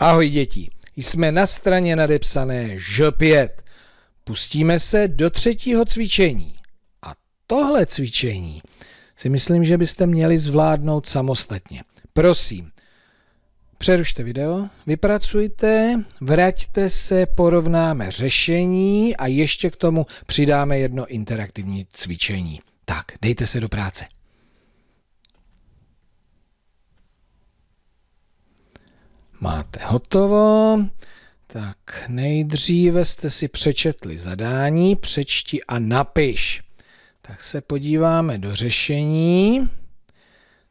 Ahoj děti, jsme na straně nadepsané Ž5. Pustíme se do třetího cvičení. A tohle cvičení si myslím, že byste měli zvládnout samostatně. Prosím, přerušte video, vypracujte, vraťte se, porovnáme řešení a ještě k tomu přidáme jedno interaktivní cvičení. Tak, dejte se do práce. Máte hotovo. Tak nejdříve jste si přečetli zadání, přečti a napiš. Tak se podíváme do řešení.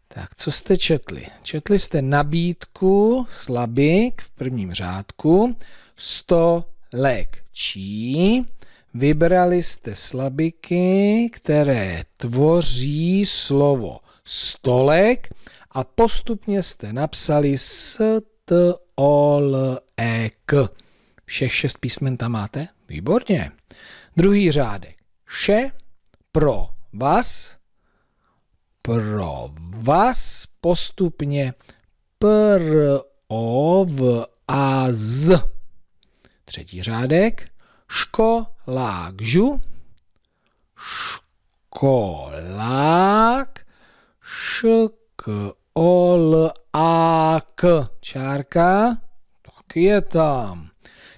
Tak co jste četli? Četli jste nabídku slabik v prvním řádku 100 lék čí. Vybrali jste slabiky, které tvoří slovo stolek a postupně jste napsali s T, O, L, E, K. Všech šest písmen tam máte? Výborně. Druhý řádek. Še, pro vás, pro vás, postupně pr, o, v, a, z. Třetí řádek. Školák, žu, školák, šk, ol, a, k čárka, tak je tam.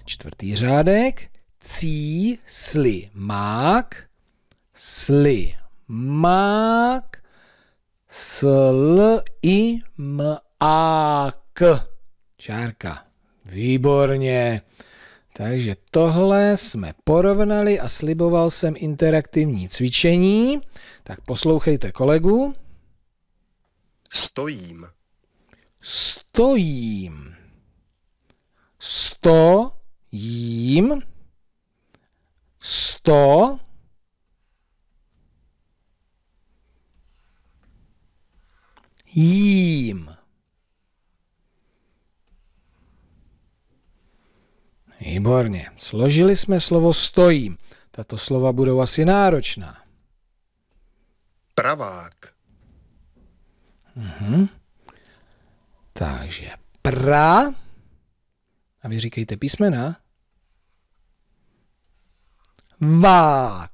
Čtvrtý řádek, cí, sli, mák, sli, mák, sl, i, m, a, k. Čárka. Výborně. Takže tohle jsme porovnali a sliboval jsem interaktivní cvičení. Tak poslouchejte kolegu. Stojím. Stojím stojím. Stojím. Sto. Jím. Výborně. Složili jsme slovo stojím. Tato slova budou asi náročná. Pravák. Mhm. Takže pra, a vy říkejte písmena, vák.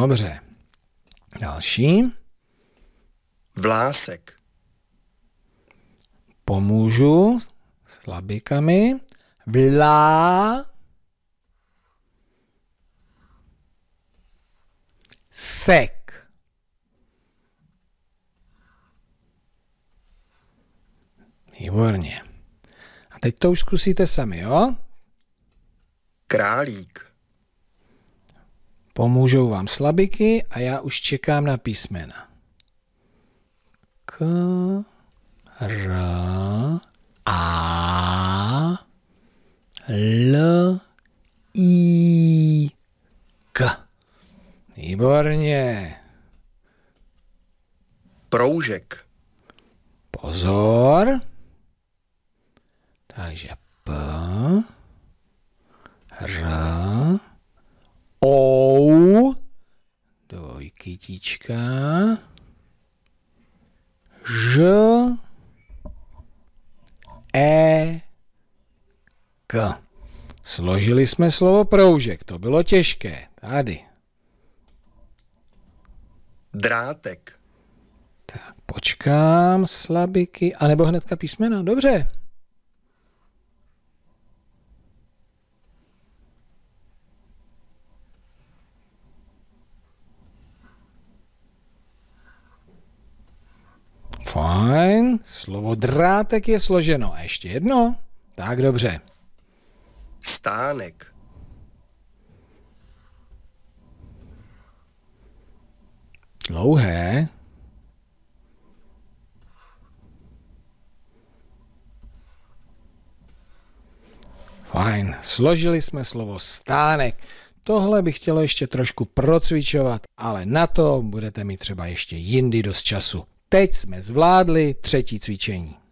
Dobře. Další. Vlásek. Pomůžu s labikami. Vlá. sek. Výborně. A teď to už zkusíte sami, jo? Králík. Pomůžou vám slabiky a já už čekám na písmena. K, r, Výborně. Proužek. Pozor. Takže P, R, O, dvojkytička, Ž, E, K. Složili jsme slovo proužek, to bylo těžké. Tady. Drátek. Tak, počkám, slabiky, anebo hnedka písmena, dobře. Fajn, slovo drátek je složeno. A ještě jedno. Tak dobře. Stánek. Dlouhé? Fajn, složili jsme slovo stánek. Tohle bych chtěl ještě trošku procvičovat, ale na to budete mít třeba ještě jindy dost času. Teď jsme zvládli třetí cvičení.